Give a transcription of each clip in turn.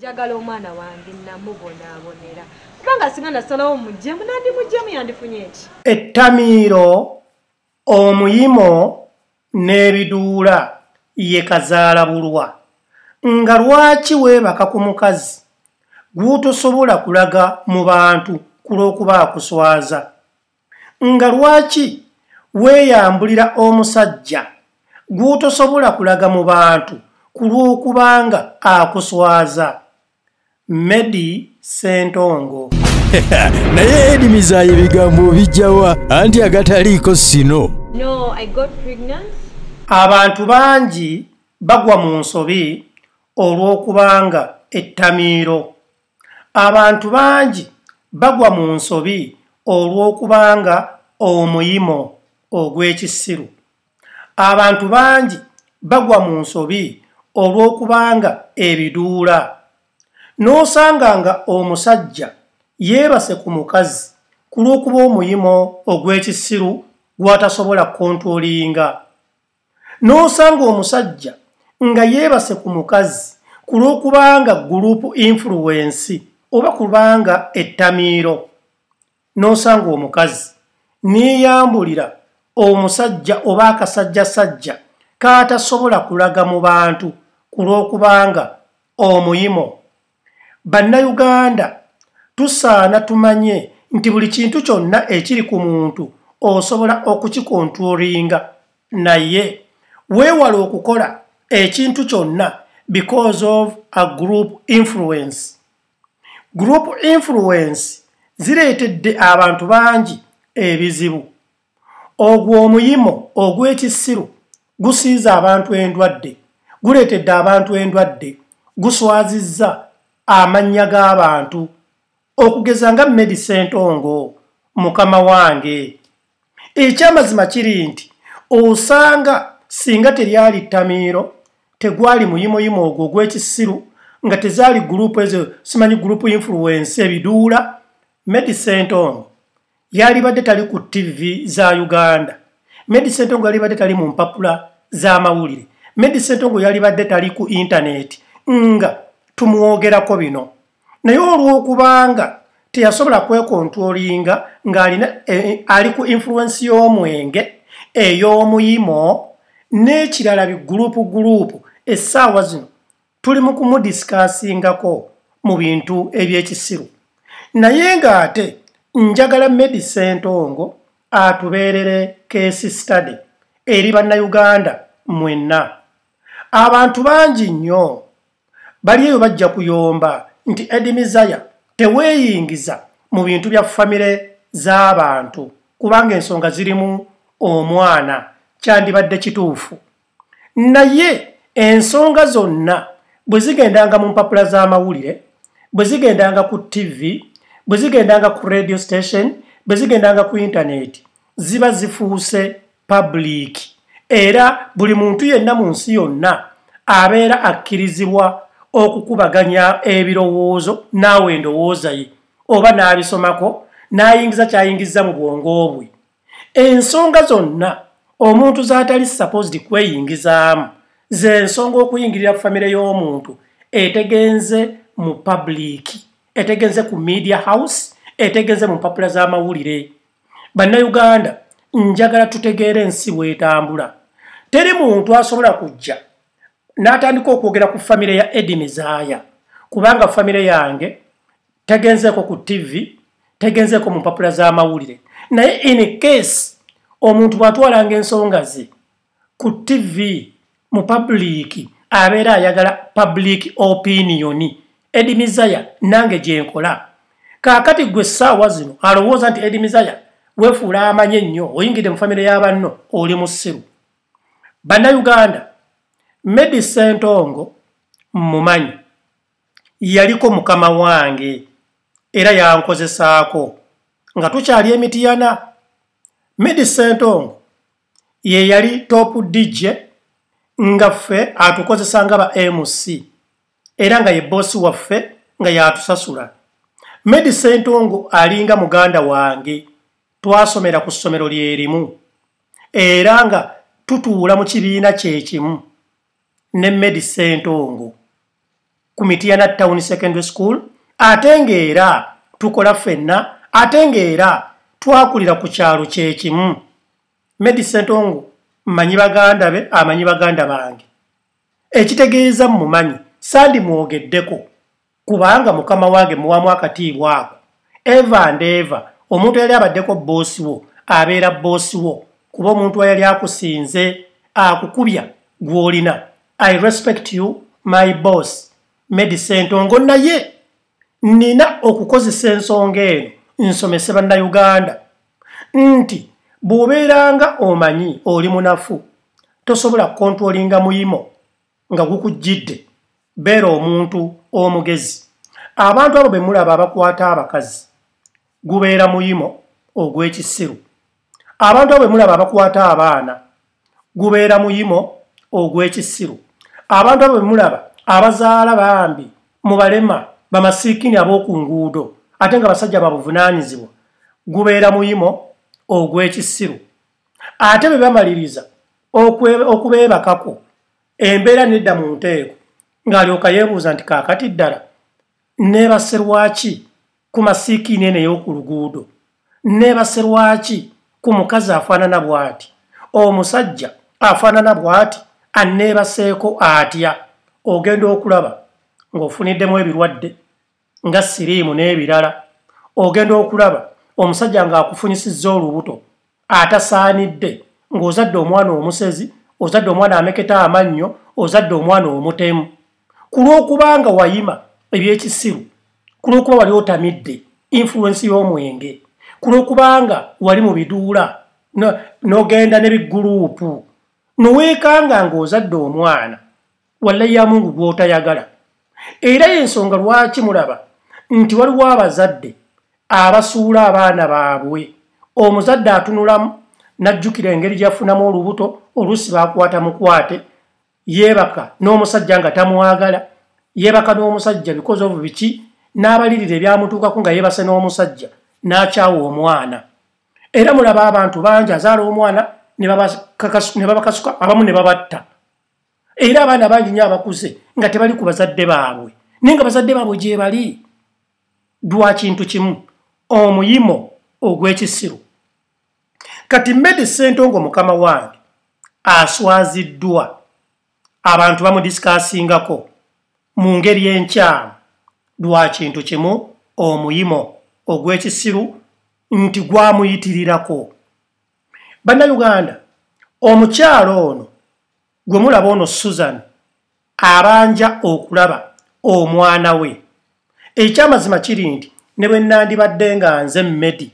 njagala omwana wange namubonaabonera kubanga singa nasalawo mujemu nandi mujemu yandifunye eki ettamiiro omuyimo n'ebiduula ye kazaala bulwa nga lwaki weebaka ku mukazi gwutosobola kulaga mu bantu ku lw'okuba akuswaza nga lwaki weeyambulira omusajja gwutosobola kulaga mu bantu ku lw'okuba nga akuswaza medi sentongo naye edimizayo ebigambo bijjawa anti agataliiko sino abantu bangi bagwa mu nsobi olw'okubanga ettamiiro abantu bangi bagwa mu nsobi olw'okubanga omuyimo ogw'ekisiru abantu bangi bagwa mu nsobi olw'okubanga ebiduula n'osanganga omusajja yeebase ku mukazi ku lw'okuba omuyimo ogw'ekisiru gw'atasobola kontoliinga n'osanga omusajja nga yeebase ku mukazi ku lw'okubanga gurupu infuluwensi oba kubanga ettamiiro n'osanga omukazi niyambulira omusajja oba akasajjasajja kaatasobola kulaga mu bantu ku lw'okubanga omuyimo bannayuganda tusaana tumanye nti buli kintu kyonna ekiri ku muntu osobola okukikontrolinga naye weewala okukola ekintu kyonna because of a group influence group influence zireetedde abantu bangi ebizibu ogwo omuyimo ogw'ekisiru gusiiza abantu endwadde guleetedde abantu endwadde guswazizza amannya g'abantu okugeza nga medisentongo mukama wange ekyamazima kiri nti osanga singa teryali ttamiiro tegwali muyimoyimo ogwo ogw'ekisiru nga tezaali gurupu ezo simanyi gurupu influensi ebiduula medisentongo yalibadde tali ku tivi za uganda medisentongo yalibadde tali mu mpapula z'amawulire medisentongo yalibadde tali ku intaneeti nga tumwogerako bino naye olw'okubanga teyasobola kwekontrolinga ng'ali eh, ku influensi y'omwenge ey'omuyimo n'ekirala bigurupu gurupu essaawa zino tuli mu kumudisikasingako mu bintu eby'ekisiru naye ng'ate njagala medisentongo atubeerere kesi stadi eri bannayuganda mwenna abantu bangi nnyo bali eyo bajja kuyomba nti edimizaya teweeyingiza mu bintu bya famire z'abantu kubanga ensonga zirimu omwana kyandibadde kituufu naye ensonga zonna bwe zigendanga mu mpapula z'amawulire bwe zigendanga ku ttivi bwe zigendanga ku radio station bwe zigendanga ku intaneeti ziba zifuuse pabuliiki era buli muntu yenna mu nsi yonna abeera akkirizibwa okukubaganya ebirowoozo naawe endowooza ye oba n'abisomako n'ayingiza kyayingiza mu bwongo bwe ensonga zonna omuntu z'atali supposedi kweyingizaamu zensonga okuyingirira ku famire y'omuntu etegenze mu pabuliiki etegenze ku media house etegenze mu mpapula z'amawulire bannayuganda njagala tutegeere ensi bwetambula teri muntu asobola kujja n'atandika okwogera ku famire ya edi mizaaya kubanga famire yange tegenzeeko ku tivi tegenzeeko mu mpapula z'amawulire naye in case omuntu bw'atwalanga ensonga ze ku tivi mu pabuliiki abeera ayagala public opinioni edi mizaya nange gyenkola kaakati gwe essaawa zino alowooza nti edi mizaya weefuula amanye ennyo oyingidde mu famire y'abanno oli musiru bannayuganda medi sentongo mmumanyi yaliko mukama wange era yankozesaako nga tukyali emitiyana medi sentongo ye yali top dj nga ffe atukozesa nga ba mc era nga ye bosi waffe nga yatusasula medi sentongo alinga muganda wange twasomera ku ssomero lyerimu era nga tutuula mu kibiina kyekimu ne medi sentongo ku mitiyana town secondary school ate ng'era tukola ffenna ate ng'era twakulira ku kyalo kyekimu medi sentongo mmanyi baganda be amanyi baganda bange ekitegeeza mumanyi sandimwogeddeko kubanga mukama wange muwamu akatiibwako eva and eva omuntu yali abaddeko boosi wo abeera boosi wo kuba omuntu wa yali akusinze akukubya gw'olina i respect you my boss medicine ntongo naye nina okukozesa ensonga eno nsomese bannayuganda nti bw'obeeranga omanyi oli munafu tosobola kontrolinga muyimo nga gukujjidde beera omuntu omugezi abantu abo be mulaba abakwata abakazi gubeera muyimo ogw'ekisiru abantu abo be mulaba abakwata abaana gubeera muyimo ogw'ekisiru abantu abo bemulaba abazaala bambi mubalema bamasiikini ab'oku nguudo ate nga basajja babuvunaanyizibwa gubeera muyimo ogw'ekisiru ate be bamaliriza okubeebakako embeera nedda mu nteeko ng'alyoka yeebuuza nti kaakati ddala neebaserwaki ku masiikini ene ey'oku luguudo neebaserwaki ku mukazi afaanana bw'ati omusajja afaanana bw'ati anneebaseeko atya ogenda okulaba ng'ofuniddemu ebirwadde nga siriimu n'ebirala ogenda okulaba omusajja ng'akufunyisizza olubuto atasaanidde ng'ozadde omwana omusezi ozadde omwana ameketa amannyo ozadde omwana omutemu ku lw'okubanga wayima ebyekisiru ku lw'okuba wali otamidde infuluwensi y'omwenge ku lw'okubanga wali mu biduula n'ogenda n'ebiguluupu no, nuwekanga ng'ozadde omwana wala yamungu gw'otayagala era ensonga lwaki mulaba nti waliwo abazadde abasuula abaana baabwe omuzadde atunulamu najjukira engeri gyafunamu olubuto oluusi bakwata mukwate yeebaka n'omusajja nga tamwagala yeebaka n'omusajja bikozi obu biki n'abalirira ebyamutuukako nga yeebase n'omusajja n'akyawa omwana era mulaba abantu bangi azaala omwana ne babakasuka abamu ne babatta era abaana bangi nyo abakuze nga tebali ku bazadde baabwe naye nga bazadde baabwe gye bali dwa kintu kimu omuyimo ogw'ekisiru kati mmedi sente ngo mukama wange aswaziddwa abantu bamudisikasingako mu ngeri enkyamu dwa kintu kimu omuyimo ogw'ekisiru nti gwamuyitirirako bannayuganda omukyalo ono gwe mulaba ono susan abanja okulaba omwana we ekyamazima kiri nti ne bwe nandibadde nga nze medi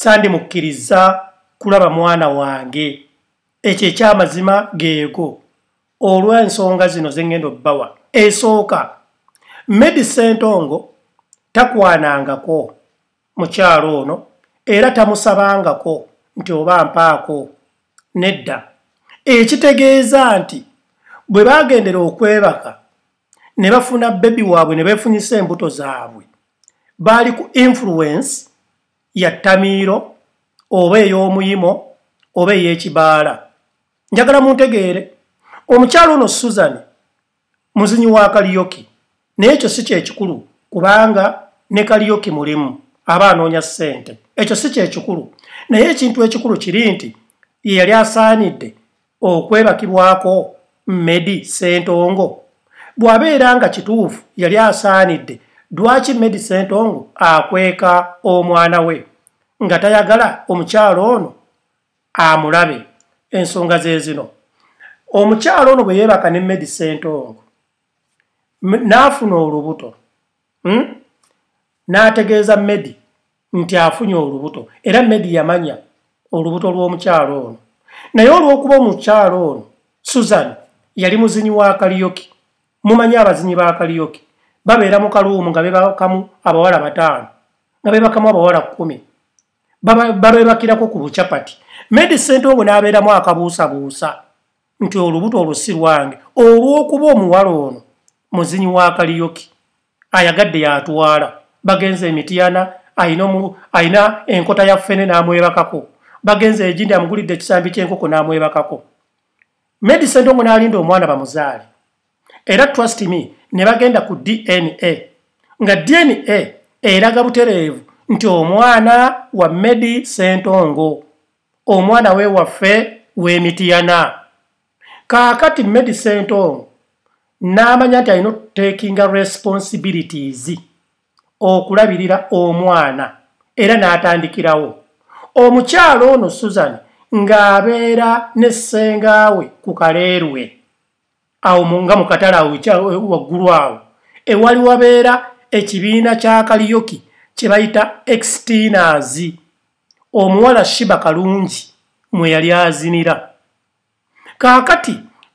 sandimukkiriza kulaba mwana wange ekyo ekyamazima geego olw'ensonga zino zengendo bbawa esooka medi sentongo takwanangako mukyalo ono era tamusabangako nti oba mpaako nedda ekitegeeza nti bwe baagendera okwebaka ne bafuna bebi waabwe ne beefunyisa embuto zaabwe baali ku influence ya tamiiro oba ey'omuyimo oba ey'ekibaala njagala muntegeere omukyalo ono susan muzinyi wa kaliyoki naye ekyo si kyekikulu kubanga ne kaliyoki mulimu aba anoonya ssente ekyo si kyekikulu naye ekintu ekikulu kiri nti yeyali asaanidde okwebakirwako medi sentongo bw'abeera nga kituufu yali asaanidde dwaki medi sentongo akweka omwana we nga tayagala omukyalo ono amulabe ensonga ze zino omukyalo ono bwe yeebaka ne medi sentongo naafuna olubuto hmm? n'ategeeza medi hmm? nti afunye olubuto era medi yamanya olubuto lw'omukyalo ono naye olw'okuba omukyalo ono susan yali muzinyi wa kaliyoki mumanyi abazinyi ba kaliyoki babeera mu kaluumu nga bebakamu abawala bataano nga bebakamu abawala kkumi babebakirako ku bucapati medi sentobwe n'abeeramu akabuusabuusa nti olubuto olusi lwange olw'okuba omuwala ono muzinyi wa kaliyoki ayagadde yatwala bagenza emitiyana ayina enkota ya fene n'amwebakako bagenza ejindi amugulidde ekisambi ky'enkoko n'amwebakako medisendo ngo n'alinda omwana bamuzaale era trust me ne bagenda ku dna nga dna eraga butereevu nti omwana wa medi sentongo omwana we waffe w'emitiyana kaakati medi sentongo n'amanya nti alina okutekinga responsibilities okulabirira omwana era n'atandikirawo omukyalo ono susan ng'abeera nessengawe ku kaleerwe awo nga mukatale awo waggulu awo ewali wabeera ekibiina kya kaliyoki kye bayita extinas omuwala shiba kalungi mwe yali azinira kaakati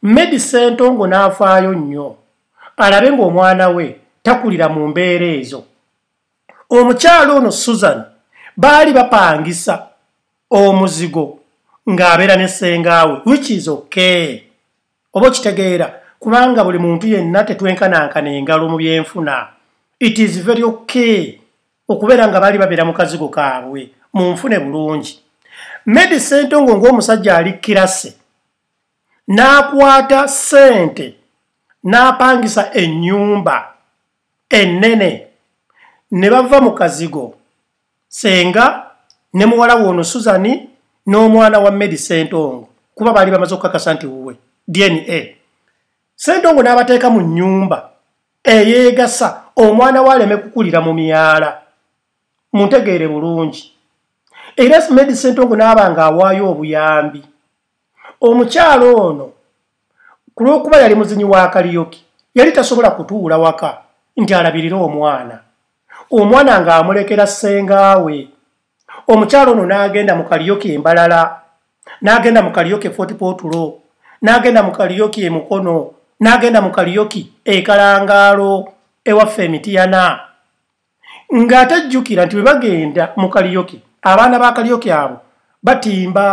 medisentongo n'afaayo nnyo alabe ng'omwana we takulira mu mbeera ezo omukyalo ono susan baali bapangisa omuzigo ng'abeera nesengaawe which is okay oba okitegeera kubanga buli muntu yenna tetwenkanankana engalo mu byenfuna it is very okay okubeera nga baali babeera mu kazigo kaabwe munfune bulungi medi sente ngo ng'omusajja ali kirase n'akwata sente n'apangisa ennyumba ennene ne bava mu kazigo senga ne muwala wono suzani n'omwana wa medi sentongo kuba baali bamaze okukakasa nti wuwe dna sentongo n'abateeka mu nnyumba eyeegasa omwana waaleme kukulira mu myala muntegeere bulungi era medi sentongo n'aba nga awaayo obuyambi omukyalo ono ku lw'okuba yali muzinyi wa kaliyoki yali tasobola kutuula waka nti alabirire omwana omwana ng'amulekera ssengaawe omukyalo ono n'agenda mu kaliyoki embalala n'agenda mu kaliyoki efotipootulo n'agenda mu kaliyoki emukono n'agenda mu kaliyoki ekalangaalo ewaffe emitiyana ng'ate ajjukira nti bwe bagenda mu kaliyoki abaana ba kaliyoki abo batimba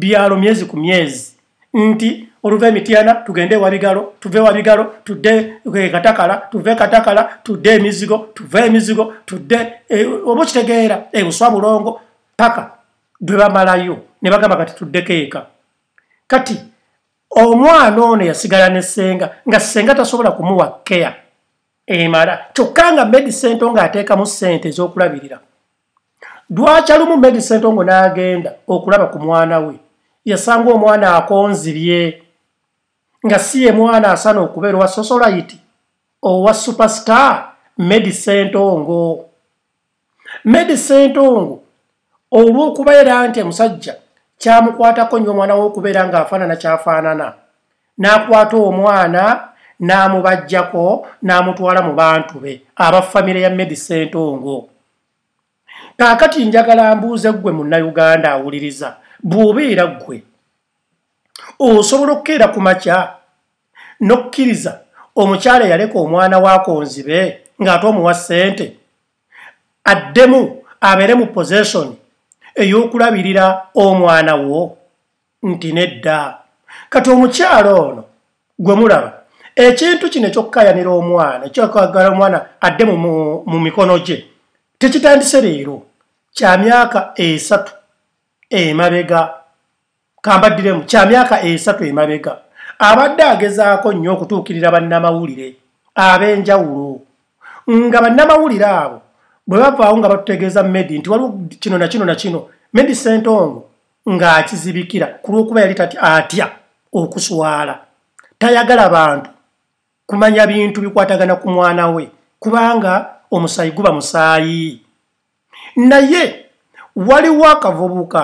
byalo myezi ku myezi nti oluva emitiyana tugende wabigalo tuve wabigalo tudde eh, katakala tuve katakala tudde emizigo tuve emizigo tudde eh, oba kitegeera buswa eh, bulongo paka dwe bamalayo ne bagamba kati tuddeko eka kati omwana ono yasigala ne senga nga senga tasobola kumuwa keya emala kyokka nga medisento ng'ateekamu sente ez'okulabirira dwakyalumu medisento ngo n'agenda okulaba ku mwana we yasanga omwana akonzibye nga si ye mwana asaana okubeera owa sosolayiti owa superstar medi sentongo medi sentongo olw'okubeera nti omusajja kyamukwatako nnyo omwana w'okubeera ng'afaanana kyafaanana n'akwata omwana n'amubajjako n'amutwala mu bantu be abafamire ya medi sentongo kaakati njagala mbuuze ggwe munnayuganda awuliriza bw'obeera ggwe osobola okukeera ku makya n'okukkiriza omukyala eyaleka omwana waakonzibe ng'ate omuwa ssente addemu abeere mu posesoni ey'okulabirira omwana wo nti nedda kati omukyala ono gwe mulaba ekintu kino ekyokukayanira omwana ekyokagala omwana adde mu mikono gye tekitandise leero kya myaka esatu emabega kambaddiremu kya myaka esatu emabega abadde agezaako nnyo okutuukirira bannamawulire ab'enjawulo nga bannamawulire abo bwe bavaawo nga batutegeeza medi nti waliwo kino nakino nakino medi sentongo ng'akizibikira ku lw'okuba yali tati atya okuswala tayagala bantu kumanya bintu bikwatagana ku mwana we kubanga omusaayi guba musaayi naye waliwo akavubuka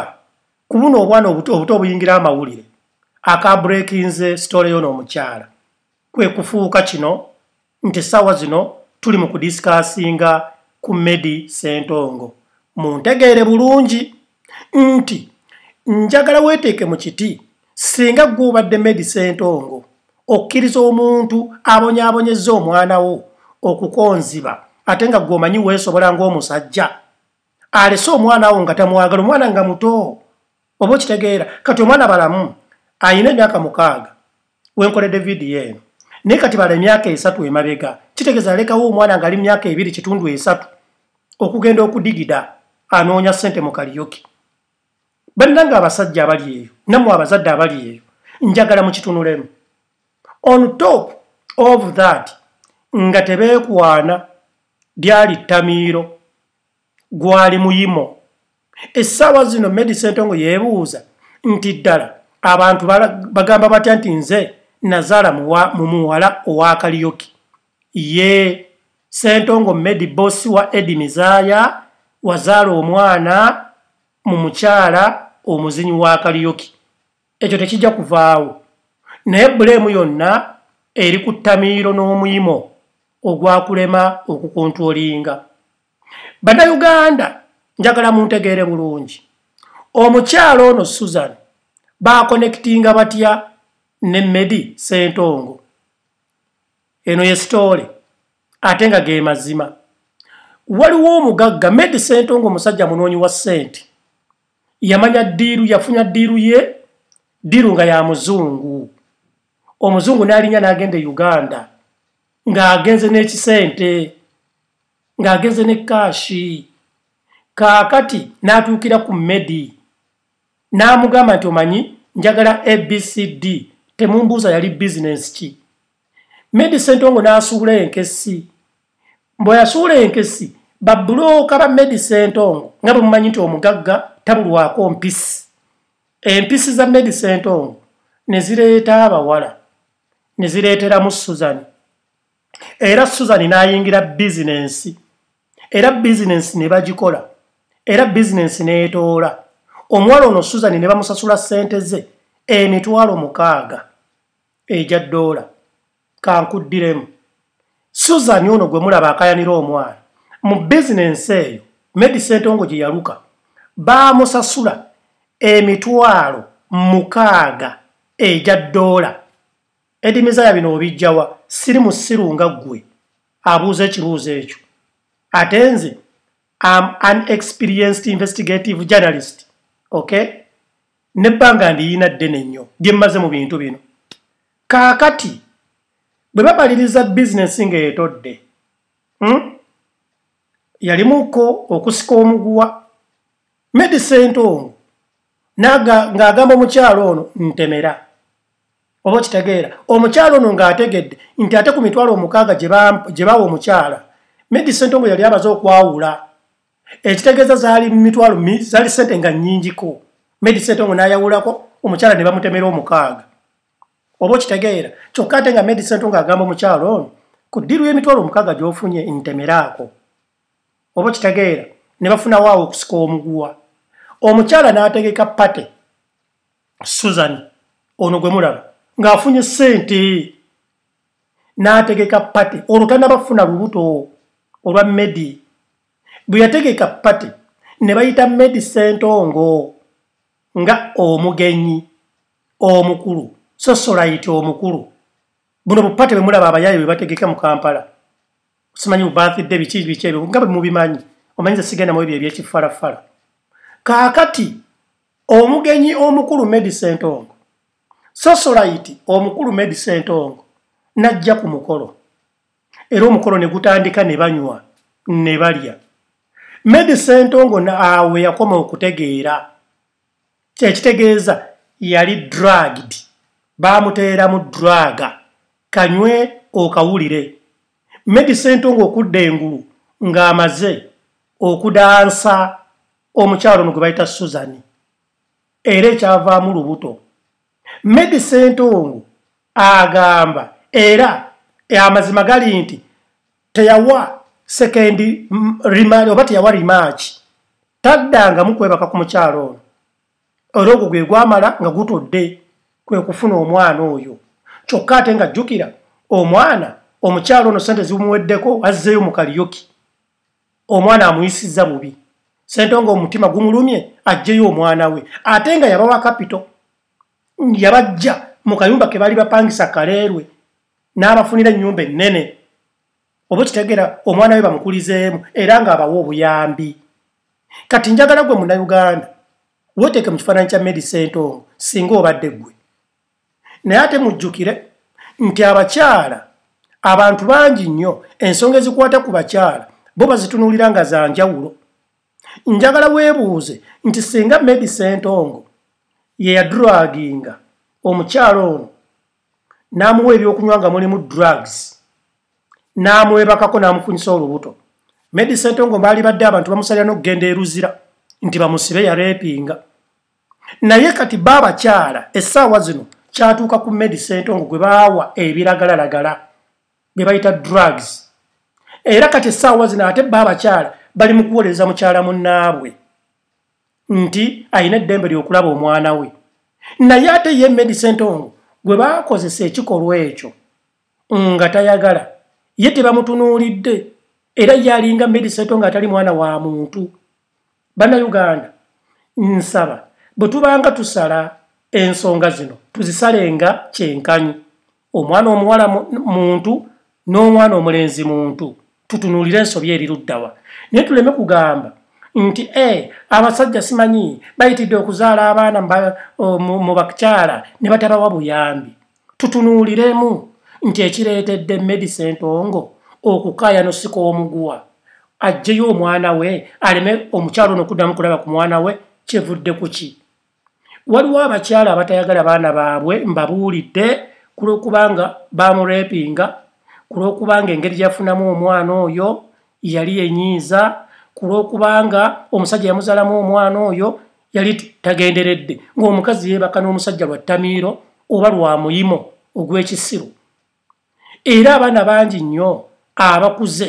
ku buno obwana obuto obuyingira amawulire aka breakinze story yono omukyala kwe kufuuka kino nti essaawa zino tuli mu kudisikasinga ku medi sentongo muntegeere bulungi nti njagala weeteeke mu kiti singa gwobadde medi sentongo okkiriza omuntu abonyaabonyeza omwana wo okukonziba ate nga gwomanyi weesobola ng'omusajja alese omwana wo nga tamwagala omwana nga muto oba okitegeera kati omwana balamu ayina emyaka mukaaga wenkoledde vidiyo eno naye kati bala emyaka esatu emabega kitegeeza alekawo omwana ngaali myaka ebiri kitundu esatu okugenda okudigida anoonya sente mu kaliyoki balina nga abasajja abali eyo nammwe abazadde abali eyo njagala mukitunulemu on top of that nga tebeekwana lyali ttamiiro gwali muyimo essaawa zino medisentongo yeebuuza nti ddala abantu bagamba batya nti nze nazaala mu muwala owa kalioki ye sentongo medi bosi wa edi mizaaya wazaala omwana mu mukyala omuzinyi wa kalioki ekyo tekijja kuvaawo naye bulemu yonna eri ku ttamiiro n'omuyimo ogwakulema okukontrolinga bannayuganda njagala muntegeere bulungi omukyalo ono susan bakonekitinga batya ne medi sentongo eno ye sitoole ate nga ge mazima waliwo omugagga medi sentongo omusajja munoonyi wa ssente yamanya diiru yafunya diiru ye diiru nga ya muzungu omuzungu naalinya n'agenda e uganda ng'agenze n'ekisente ng'agenze ne kaashi kaakati n'atuukira ku medi n'amugamba nti omanyi njagala abcd temumbuuza yali bizinensi ki medi sentongo n'asuula enkesi bwe yasuula enkesi babbulooka ba medi sentongo nga bwe mumanyi nti omugagga tabulwako mpisi empisi za medi sentongo ne zireeta abawala ne zireeteramu susan era susan n'ayingira bizinensi era bizinensi ne bagikola era bizinensi n'etoola omuwala ono suzani ne bamusasula ssente ze emitwalo mukaaga egya ddoola kankuddiremu suzani ono gwe mulaba akayanira omwana mu bizinensi eyo medisente ngo gye yaluka baamusasula emitwalo mukaaga egya ddoola edimizaya bino obijjawa siri mu sirunga ggwe abuuza ekibuuzo ekyo ate nze am an experienced investigative journalist okay nebbanga ndiyina ddene nnyo gyemmaze mu bintu bino kaakati bwe babaliriza bizinesi ng'etodde hmm? yalimuko okusika omuguwa medicent ono ng'agamba omukyalo ono ntemera oba kitegeera omukyalo ono ng'ategedde nti ate ku mitwalo omukaaga gye bawa omukyala medicent ono yali abaze okwawula ekitegeeza zaali mumitwalo zaali sente nga nnyingiko medi sente ngo naayawulako omukyala ne bamutemera omukaaga oba okitegeera kyokka ate nga medi sente nga agamba omukyalo ono ku ddirwa emitwalo omukaaga gy'ofunye ntemeraako oba okitegeera ne bafunawo awo okusika omuguwa omukyala n'ategeka pate susan ono gwe mulaba ng'afunye sente n'ategeka pate olwo tanabafuna lubuto olwa medi bwe yategeka pati ne bayita medisentongo nga omugenyi omukulu sosolaiti omukulu buno bupate bwe mulaba abayayi bwe bategeka mu kampala simanyi bubathidde biki biki ebyo nga bwe mubimanyi omanyize sigenda mu ebyo ebyekifalafala kaakati omugenyi omukulu medisentongo sosolaiti omukulu medisentongo najja ku mukolo era omukolo ne gutandika ne banywa ne balya medicine ntongo awe yakoma okutegeera kyekitegeeza yali drugged baamuteeramu draga kanywe okawulire medicine ntongo okudda engulu ng'amaze okudansa omukyalo ono gwe bayita susan era ekyavaamu lubuto medicine ntongo agamba era amazima gali nti teyawa sekendi mm, rimari oba teyawa rimaaki taddanga mukwebaka ku mukyalo ono era ogwo gwe gwamala nga gutudde kwe kufuna omwana oyo kyokka ate nga jjukira omwana omukyalo ono sente zimuweddeko azzeeyo mu kaliyoki omwana amuyisizza bubi sente nga omutima gumulumye ajjeyo omwana we ate nga yabawa kapito yabajja mu kayumba ke bali bapangisa kaleerwe n'abafunira ennyumba ennene oba okitegeera omwana we bamukulizeemu era ngaabawa obuyambi kati njagala gwe munauganda weteeke mu kifaananyi kya medisentongo singa obadde ggwe naye ate mujjukire nti abakyala abantu bangi nnyo ensonga ezikwata ku bakyala bo bazitunuulira nga za njawulo njagala weebuuze nti singa medisentongo yeyadraginga omukyala ono n'amuwa ebyokunywa nga mulimu drugs n'amwebakako n'amufunyisa olubuto medisento ngo baali badde abantu bamusalira n'okugenda eruzira nti bamusibe yaleepinga naye kati baabakyala essaawa zino kyatuuka ku medisento ngo gwe baawa ebiragalalagala bye bayita drugs era kati essaawa zino ate baabakyala bali mu kuwoleza mukyala munnaabwe nti ayina eddembe lyokulaba omwana we naye ate ye medisento ngo gwe baakozesa ekikolwa ekyo nga tayagala ye tebamutunuulidde era yalinga medisato nga atali mwana wa muntu bannayuganda nsaba bwe tubanga tusala ensonga zino tuzisalenga kyenkanyi omwana omuwala muntu n'omwana omulenzi muntu tutunuulire ensobi eriruddawa naye tuleme kugamba nti e abasajja simanyi bayitidde okuzaala abaana mu bakyala ne batabawa buyambi tutunuuliremu nti ekireetedde medi sentongo okukaaya nosika omuguwa ajjeyo omwana we aleme omukyalo nokuddamu kulaba ku mwana we kivudde ku ki waliwo abakyala abatayagala baana baabwe mbabuulidde ku lwokubanga bamurepinga ku lwokubanga engeri gyafunamu omwana oyo yali enyiiza ku lwokubanga omusajja yamuzaalamu omwana oyo yali tagenderedde ngaomukazi yeebaka n'omusajja lwa ttamiiro oba lwa muyimo ogw'ekisiro era abaana bangi nnyo abakuze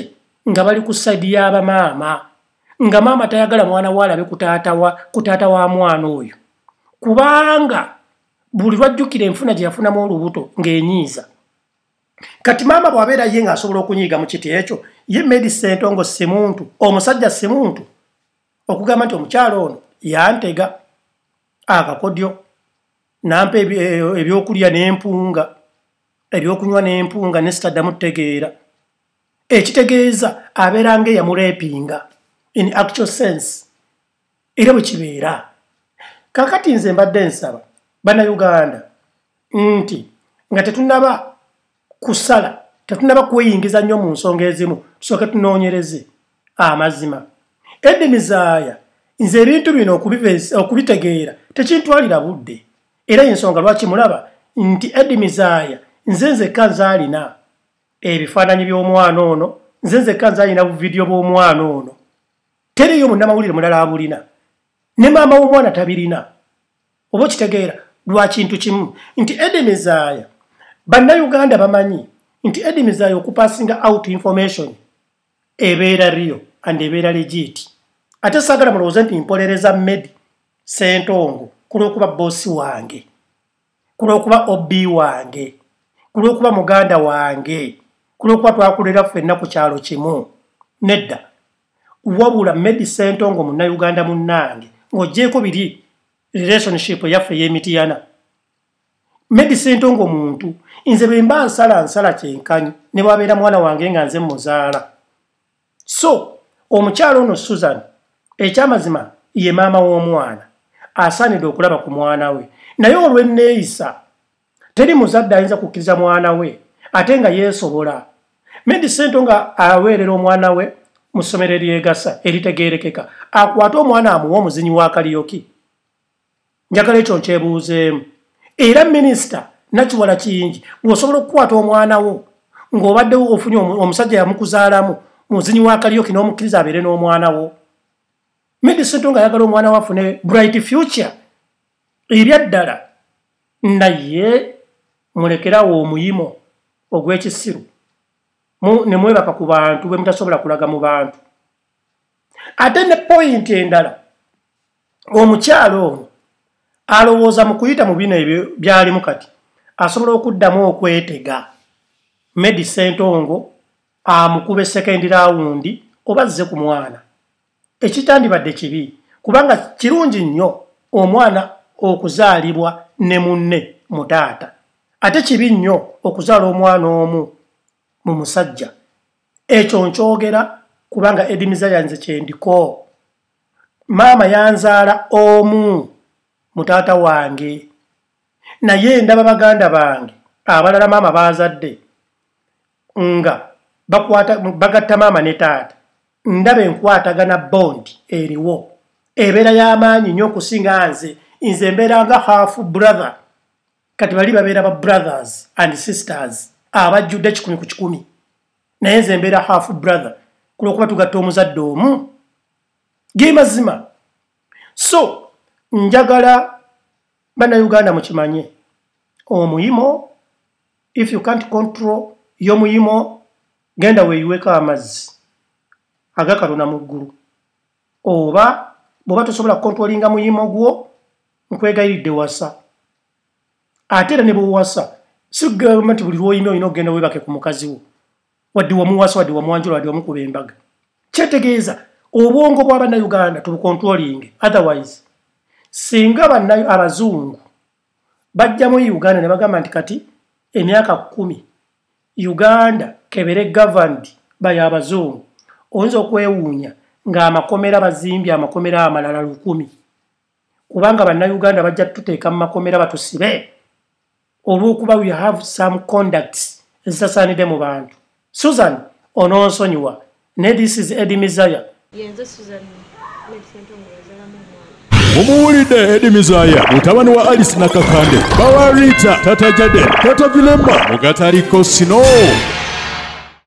nga bali ku saidi y'abamaama nga maama tayagala mwana waalabe ku taata wa mwana oyo kubanga buli lwajjukira enfuna gye yafunamu olubuto ng'enyiiza kati maama bw'abeera ye ng'asobola okunyiiga mu kiti ekyo ye medisine ntongo si muntu omusajja si muntu okugamba nti omukyalo ono yantega akakodyo nampa ebyokulya n'empunga ebyokunywa n'empunga ne sitaddamu tutegeera ekitegeeza abeera nga eyamureepinga in actual sense era bwe kibeera kakati nze mbadde nsaba bannayuganda nti nga tetunaba kusala tetunaba kweyingiza nnyo mu nsonga ezimu tusooke tunoonyereze amazima edimizaaya nze ebintu bino okubitegeera tekintwalira budde era ensonga lwaki mulaba nti edimizaaya nze nzekka nzaalina ebifaananyi by'omwana ono nze nzekka nzaalina buvidiyo bw'omwana ono tereyo munnamawulire mulala abulina ne maama w'omwana tabirina oba okitegeera lwa kintu kimu nti edemezaaya bannayuganda bamanyi nti edemezaaya okupasinga out information ebeera riyo and ebeera legiti ate saagala mulowooza nti mpolereza medi sentongo ku lwokuba boosi wange ku lwokuba obbi wange kulwokuba muganda wange kulwokuba twakolera ffenna ku kyalo kimu nedda wabula medisento nga omunauganda munnange ngaogyeko biri relationship yaffe y'emitiyana medisento nga omuntu nze bwemba nsala nsala kyenkanyi ne bwabeera mwana wange nga nze muzaala so omukyalo ono susan ekyamazima ye maama w'omwana asaanidde okulaba ku mwana we naye olw'enneeyisa teri muzadde ayinza kukkiriza mwana we ate nga yeesobola medisento nga aweerera omwana we mu ssomero eryegasa eritegeerekeka akwate omwana amuwa omuzinyi wa kaliyoki njagala ekyo nkyebuuzeemu era minisita nakiwala kiyingi ng'osobola okukwata omwana wo ng'obaddewo ofunye omusajja yamukuzaalamu muzinyi wa kaliyoki n'omukkiriza abeere n'omwana wo medisento nga ayagala omwana we afune bright future erya ddala naye mulekerawo omuyimo ogw'ekisiru ne mwebaka ku bantu bwe mutasobola kulaga mu bantu ate ne poyinti endala omukyalo ono alowooza mu kuyita mu bino ebyo byalimu kati asobola okuddamu okwetega medi sentongo amukuba esekendi rawundi oba zze ku mwana ekitandibadde kibi kubanga kirungi nnyo omwana okuzaalibwa ne munne mutaata ate kibi nnyo okuzaala omwana omu mu musajja ekyo nkyogera kubanga edimiza yanze kyendiko maama yanzaala omu mutaata wange naye ndaba baganda bange abalala maama bazadde nga bakwata bagatta maama ne taata ndaba enkwatagana bondi eriwo ebeera y'amaanyi nnyo okusinga nze nze mbeera nga haafu brother kati bali babeera ba brothers and sisters abajjudde kikumi ku kikumi naye nze mbeera half brother ku lwokuba tugatta omuzadde omu gemazima so njagala bannayuganda mukimanye omuyimo if you can't control yomuyimo genda weyiweko amazzi agakaluna mu ggulu oba bw'oba tosobola kukontrolinga muyimo gwo nkwegayiridde wasa ate era ne bwowasa sigamba nti buli lwoyimi olina okgenda webake ku mukazi wo wadde wamuwasa wadde wamwanjula wadde wamukuba embaga kyetegeeza obwongo bwa bannayuganda tubukontroling otherwise singa bannayo abazungu bajjamu euganda ne bagamba nti kati emyaka kumi uganda kebere gavand baya abazungu oyinza okwewuunya ngaamakomera bazimbye amakomera amalala lukumi kubanga bannayuganda bajja tuteeka mu makomera batusibe olw'okuba we have some conducts ezitasaanidde mu bantu susan onoonsonyiwa ne this is edi misaya mumuwulidde edi misaya mutabani wa alice nakakande bawa rita tatajade tatavilemba mugatariko snow